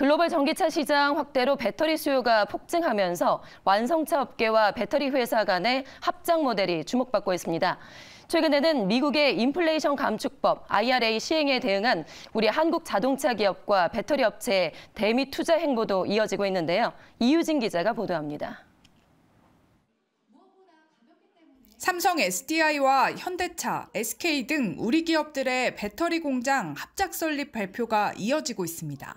글로벌 전기차 시장 확대로 배터리 수요가 폭증하면서 완성차 업계와 배터리 회사 간의 합작 모델이 주목받고 있습니다. 최근에는 미국의 인플레이션 감축법 IRA 시행에 대응한 우리 한국 자동차 기업과 배터리 업체의 대미 투자 행보도 이어지고 있는데요. 이유진 기자가 보도합니다. 삼성 SDI와 현대차, SK 등 우리 기업들의 배터리 공장 합작 설립 발표가 이어지고 있습니다.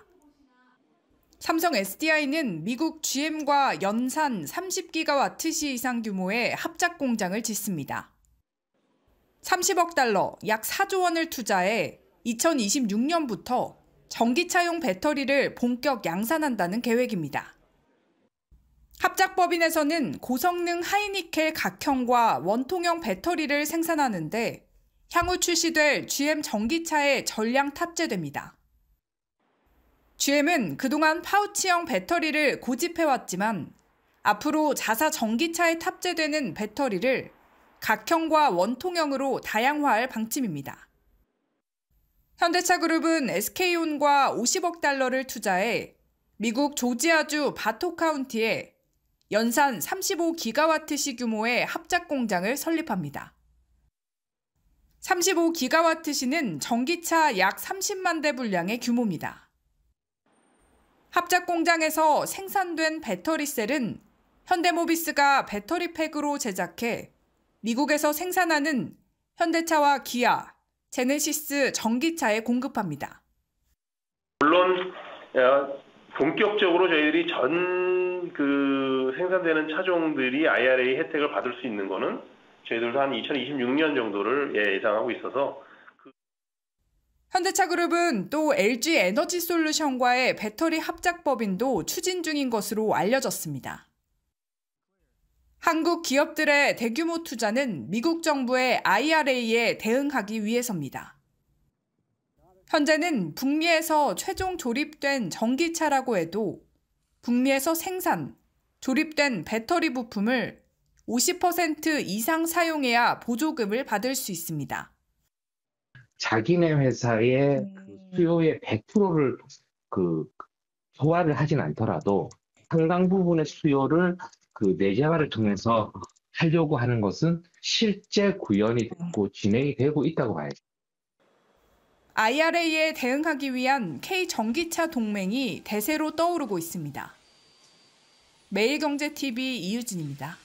삼성 SDI는 미국 GM과 연산 30기가와트시 이상 규모의 합작 공장을 짓습니다. 30억 달러, 약 4조 원을 투자해 2026년부터 전기차용 배터리를 본격 양산한다는 계획입니다. 합작법인에서는 고성능 하이니켈 각형과 원통형 배터리를 생산하는데 향후 출시될 GM 전기차에 전량 탑재됩니다. GM은 그동안 파우치형 배터리를 고집해왔지만 앞으로 자사 전기차에 탑재되는 배터리를 각형과 원통형으로 다양화할 방침입니다. 현대차 그룹은 SK온과 50억 달러를 투자해 미국 조지아주 바토 카운티에 연산 35기가와트시 규모의 합작 공장을 설립합니다. 35기가와트시는 전기차 약 30만 대 분량의 규모입니다. 합작 공장에서 생산된 배터리셀은 현대모비스가 배터리팩으로 제작해 미국에서 생산하는 현대차와 기아, 제네시스 전기차에 공급합니다. 물론 어, 본격적으로 저희들이 전 그 생산되는 차종들이 IRA 혜택을 받을 수 있는 거는 저희들도 한 2026년 정도를 예, 예상하고 있어서 현대차그룹은 또 LG 에너지 솔루션과의 배터리 합작법인도 추진 중인 것으로 알려졌습니다. 한국 기업들의 대규모 투자는 미국 정부의 IRA에 대응하기 위해서입니다. 현재는 북미에서 최종 조립된 전기차라고 해도 북미에서 생산, 조립된 배터리 부품을 50% 이상 사용해야 보조금을 받을 수 있습니다. 자기네 회사의 그 음. 수요의 100%를 그 소화를 하진 않더라도 상당 부분의 수요를 그 내재화를 통해서 하려고 하는 것은 실제 구현이 되고 음. 진행이 되고 있다고 봐야죠. IRA에 대응하기 위한 K전기차 동맹이 대세로 떠오르고 있습니다. 매일경제TV 이유진입니다.